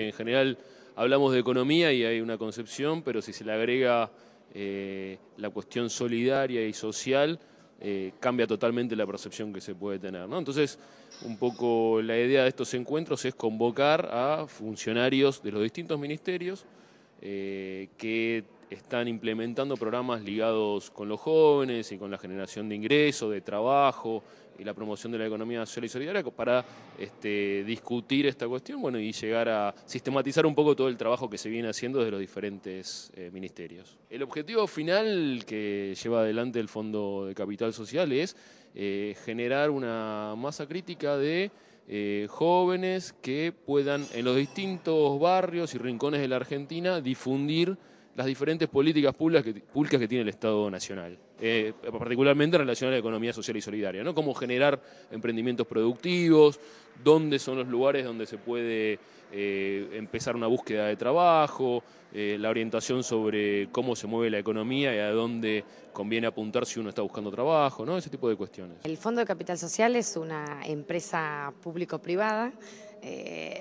En general hablamos de economía y hay una concepción, pero si se le agrega eh, la cuestión solidaria y social, eh, cambia totalmente la percepción que se puede tener. ¿no? Entonces, un poco la idea de estos encuentros es convocar a funcionarios de los distintos ministerios eh, que están implementando programas ligados con los jóvenes y con la generación de ingresos, de trabajo y la promoción de la economía social y solidaria para este, discutir esta cuestión bueno, y llegar a sistematizar un poco todo el trabajo que se viene haciendo desde los diferentes eh, ministerios. El objetivo final que lleva adelante el Fondo de Capital Social es eh, generar una masa crítica de eh, jóvenes que puedan en los distintos barrios y rincones de la Argentina difundir las diferentes políticas públicas que, tiene el Estado Nacional, eh, particularmente en relación a la economía social y solidaria, ¿no? Cómo generar emprendimientos productivos, dónde son los lugares donde se puede eh, empezar una búsqueda de trabajo, eh, la orientación sobre cómo se mueve la economía y a dónde conviene apuntar si uno está buscando trabajo, ¿no? Ese tipo de cuestiones. El Fondo de Capital Social es una empresa público-privada.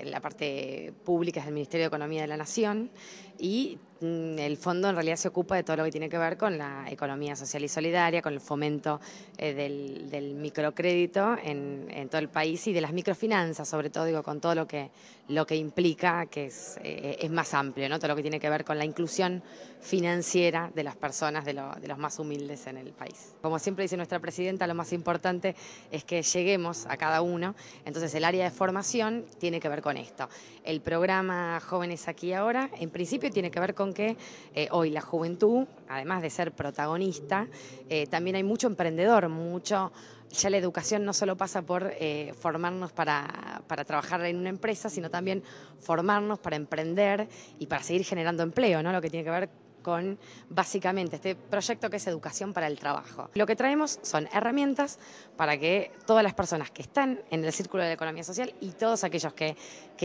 la parte pública es del Ministerio de Economía de la Nación y Mm, el fondo en realidad se ocupa de todo lo que tiene que ver con la economía social y solidaria, con el fomento eh, del, microcrédito en, todo el país y de las microfinanzas, sobre todo, digo, con todo lo que, lo que implica, que es, eh, más amplio, ¿no? Todo lo que tiene que ver con la inclusión financiera de las personas, de los más humildes en el país. Como siempre dice nuestra presidenta, lo más importante es que lleguemos a cada uno. Entonces, el área de formación tiene que ver con esto. El programa Jóvenes Aquí Ahora, en principio, tiene que ver con que eh, hoy la juventud, además de ser protagonista, eh, también hay mucho emprendedor, mucho... Ya la educación no solo pasa por eh, formarnos para, para, trabajar en una empresa, sino también formarnos para emprender y para seguir generando empleo, ¿no? Lo que tiene que ver con básicamente este proyecto que es educación para el trabajo. Lo que traemos son herramientas para que todas las personas que están en el círculo de la economía social y todos aquellos que,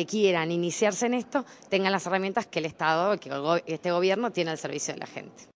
quieran iniciarse en esto tengan las herramientas que el Estado, que este gobierno tiene al servicio de la gente.